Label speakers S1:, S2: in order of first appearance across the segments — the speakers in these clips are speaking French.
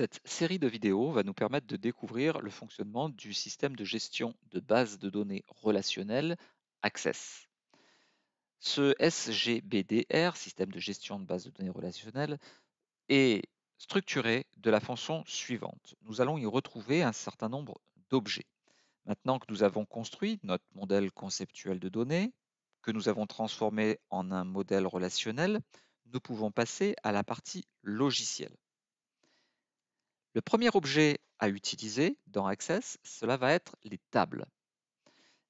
S1: Cette série de vidéos va nous permettre de découvrir le fonctionnement du système de gestion de base de données relationnelle Access. Ce SGBDR, système de gestion de base de données relationnelle, est structuré de la façon suivante. Nous allons y retrouver un certain nombre d'objets. Maintenant que nous avons construit notre modèle conceptuel de données, que nous avons transformé en un modèle relationnel, nous pouvons passer à la partie logicielle. Le premier objet à utiliser dans Access, cela va être les tables.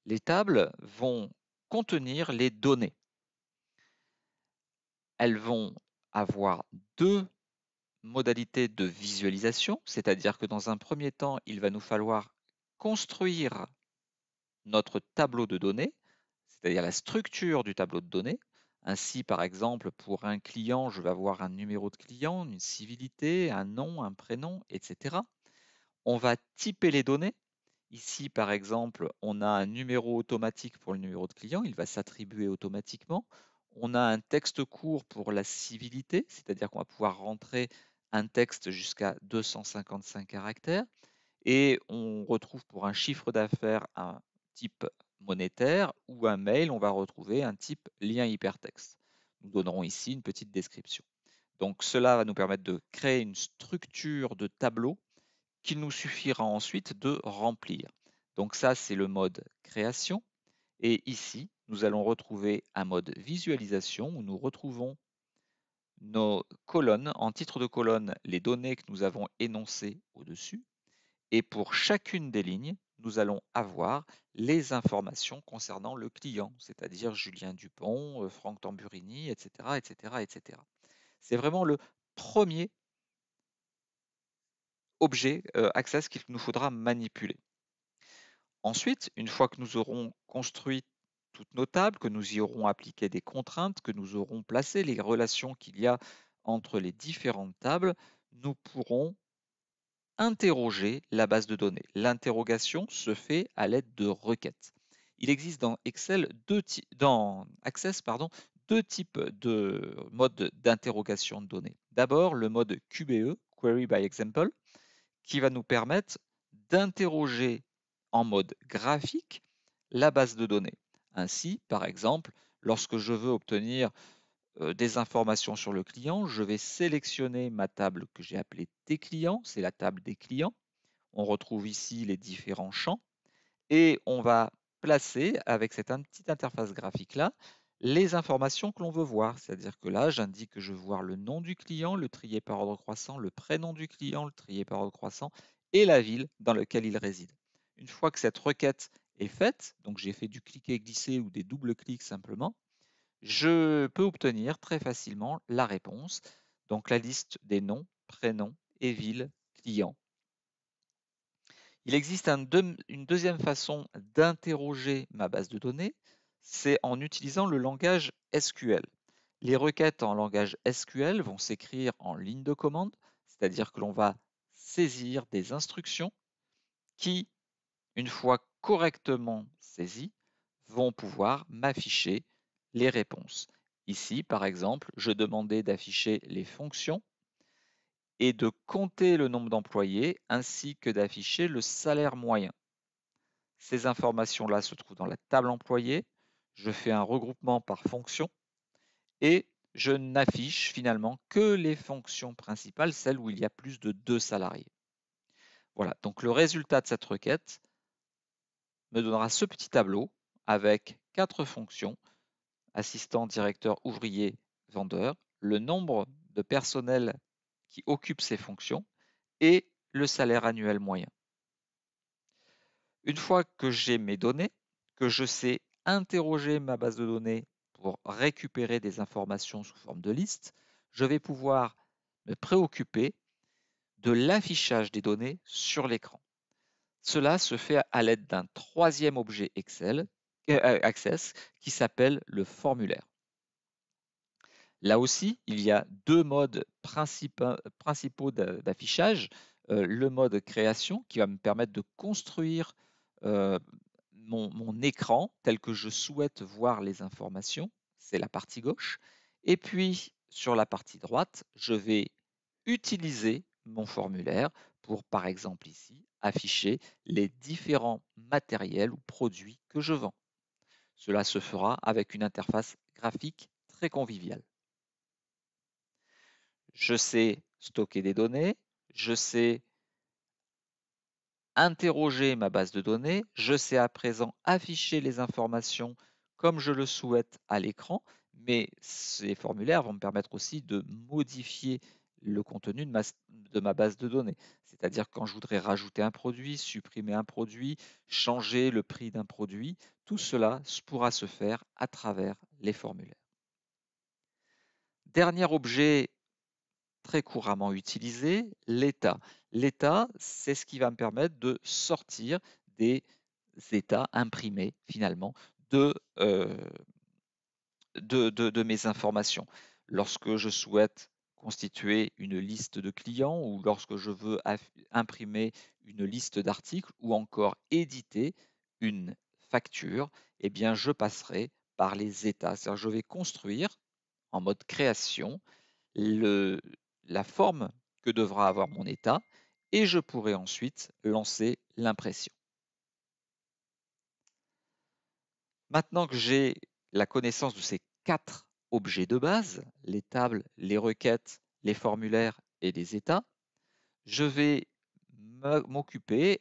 S1: Les tables vont contenir les données. Elles vont avoir deux modalités de visualisation, c'est-à-dire que dans un premier temps, il va nous falloir construire notre tableau de données, c'est-à-dire la structure du tableau de données. Ainsi, par exemple, pour un client, je vais avoir un numéro de client, une civilité, un nom, un prénom, etc. On va typer les données. Ici, par exemple, on a un numéro automatique pour le numéro de client, il va s'attribuer automatiquement. On a un texte court pour la civilité, c'est-à-dire qu'on va pouvoir rentrer un texte jusqu'à 255 caractères. Et on retrouve pour un chiffre d'affaires un type monétaire ou un mail, on va retrouver un type lien hypertexte. Nous donnerons ici une petite description. Donc cela va nous permettre de créer une structure de tableau qu'il nous suffira ensuite de remplir. Donc ça, c'est le mode création. Et ici, nous allons retrouver un mode visualisation où nous retrouvons nos colonnes, en titre de colonne, les données que nous avons énoncées au-dessus. Et pour chacune des lignes, nous allons avoir les informations concernant le client, c'est-à-dire Julien Dupont, euh, Franck Tamburini, etc. etc., etc. C'est vraiment le premier objet euh, Access qu'il nous faudra manipuler. Ensuite, une fois que nous aurons construit toutes nos tables, que nous y aurons appliqué des contraintes, que nous aurons placé les relations qu'il y a entre les différentes tables, nous pourrons interroger la base de données. L'interrogation se fait à l'aide de requêtes. Il existe dans Excel deux dans Access pardon, deux types de modes d'interrogation de données. D'abord, le mode QBE, Query by Example, qui va nous permettre d'interroger en mode graphique la base de données. Ainsi, par exemple, lorsque je veux obtenir euh, des informations sur le client, je vais sélectionner ma table que j'ai appelée Tes clients, c'est la table des clients. On retrouve ici les différents champs et on va placer avec cette petite interface graphique là les informations que l'on veut voir. C'est-à-dire que là, j'indique que je veux voir le nom du client, le trier par ordre croissant, le prénom du client, le trier par ordre croissant et la ville dans laquelle il réside. Une fois que cette requête est faite, donc j'ai fait du cliquer-glisser ou des doubles clics simplement, je peux obtenir très facilement la réponse. Donc la liste des noms, prénoms et villes clients. Il existe une deuxième façon d'interroger ma base de données, c'est en utilisant le langage SQL. Les requêtes en langage SQL vont s'écrire en ligne de commande, c'est-à-dire que l'on va saisir des instructions qui, une fois correctement saisies, vont pouvoir m'afficher les réponses. Ici, par exemple, je demandais d'afficher les fonctions et de compter le nombre d'employés ainsi que d'afficher le salaire moyen. Ces informations-là se trouvent dans la table employée. Je fais un regroupement par fonction et je n'affiche finalement que les fonctions principales, celles où il y a plus de deux salariés. Voilà, donc le résultat de cette requête me donnera ce petit tableau avec quatre fonctions assistant, directeur, ouvrier, vendeur, le nombre de personnels qui occupent ces fonctions et le salaire annuel moyen. Une fois que j'ai mes données, que je sais interroger ma base de données pour récupérer des informations sous forme de liste, je vais pouvoir me préoccuper de l'affichage des données sur l'écran. Cela se fait à l'aide d'un troisième objet Excel Access qui s'appelle le formulaire. Là aussi, il y a deux modes principaux d'affichage. Euh, le mode création qui va me permettre de construire euh, mon, mon écran tel que je souhaite voir les informations. C'est la partie gauche. Et puis, sur la partie droite, je vais utiliser mon formulaire pour, par exemple ici, afficher les différents matériels ou produits que je vends. Cela se fera avec une interface graphique très conviviale. Je sais stocker des données, je sais interroger ma base de données, je sais à présent afficher les informations comme je le souhaite à l'écran, mais ces formulaires vont me permettre aussi de modifier le contenu de ma, base de données. C'est-à-dire quand je voudrais rajouter un produit, supprimer un produit, changer le prix d'un produit, tout cela pourra se faire à travers les formulaires. Dernier objet très couramment utilisé, l'état. L'état, c'est ce qui va me permettre de sortir des états imprimés finalement de, euh, mes informations. Lorsque je souhaite constituer une liste de clients ou lorsque je veux imprimer une liste d'articles ou encore éditer une facture, eh bien, je passerai par les états. je vais construire en mode création le, la forme que devra avoir mon état et je pourrai ensuite lancer l'impression. Maintenant que j'ai la connaissance de ces quatre objets de base, les tables, les requêtes, les formulaires et les états, je vais m'occuper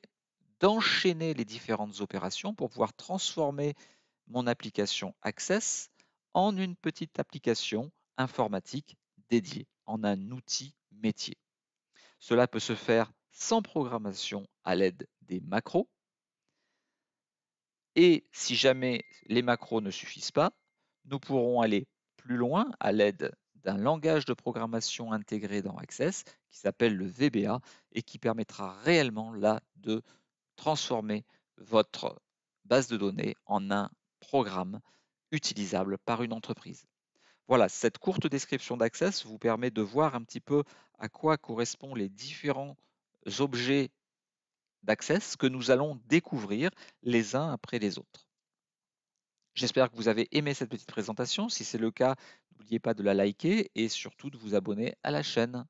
S1: d'enchaîner les différentes opérations pour pouvoir transformer mon application Access en une petite application informatique dédiée, en un outil métier. Cela peut se faire sans programmation à l'aide des macros. Et si jamais les macros ne suffisent pas, nous pourrons aller plus loin à l'aide d'un langage de programmation intégré dans Access qui s'appelle le VBA et qui permettra réellement là de transformer votre base de données en un programme utilisable par une entreprise. Voilà, cette courte description d'Access vous permet de voir un petit peu à quoi correspondent les différents objets d'Access que nous allons découvrir les uns après les autres. J'espère que vous avez aimé cette petite présentation. Si c'est le cas, n'oubliez pas de la liker et surtout de vous abonner à la chaîne.